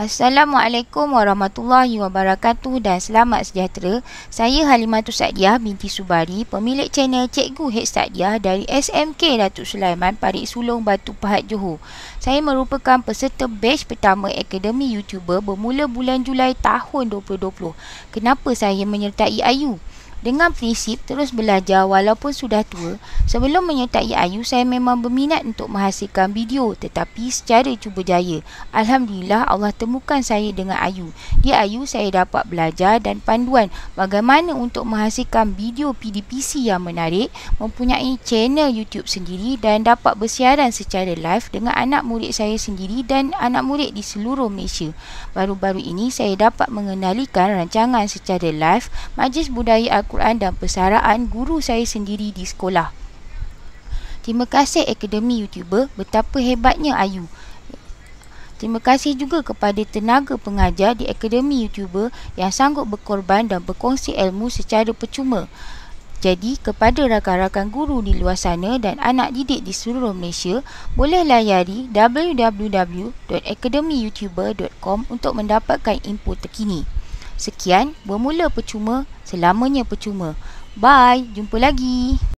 Assalamualaikum warahmatullahi wabarakatuh dan selamat sejahtera. Saya Halimatus Sadiah binti Subari, pemilik channel Cikgu H Sadiah dari SMK Datuk Sulaiman Parit Sulong Batu Pahat Johor. Saya merupakan peserta batch pertama Akademi YouTuber bermula bulan Julai tahun 2020. Kenapa saya menyertai Ayu? Dengan prinsip terus belajar walaupun sudah tua, sebelum menyertai Ayu, saya memang berminat untuk menghasilkan video tetapi secara cuba jaya. Alhamdulillah Allah temukan saya dengan Ayu. Di Ayu saya dapat belajar dan panduan bagaimana untuk menghasilkan video PDPC yang menarik, mempunyai channel YouTube sendiri dan dapat bersiaran secara live dengan anak murid saya sendiri dan anak murid di seluruh Malaysia. Baru-baru ini saya dapat mengenalikan rancangan secara live Majlis Budaya Agama Al-Quran dan persaraan guru saya sendiri di sekolah. Terima kasih Akademi YouTuber, betapa hebatnya Ayu. Terima kasih juga kepada tenaga pengajar di Akademi YouTuber yang sanggup berkorban dan berkongsi ilmu secara percuma. Jadi, kepada rakan-rakan guru di luar sana dan anak didik di seluruh Malaysia, boleh layari www.akademiyoutuber.com untuk mendapatkan info terkini. Sekian, bermula percuma, selamanya percuma. Bye, jumpa lagi.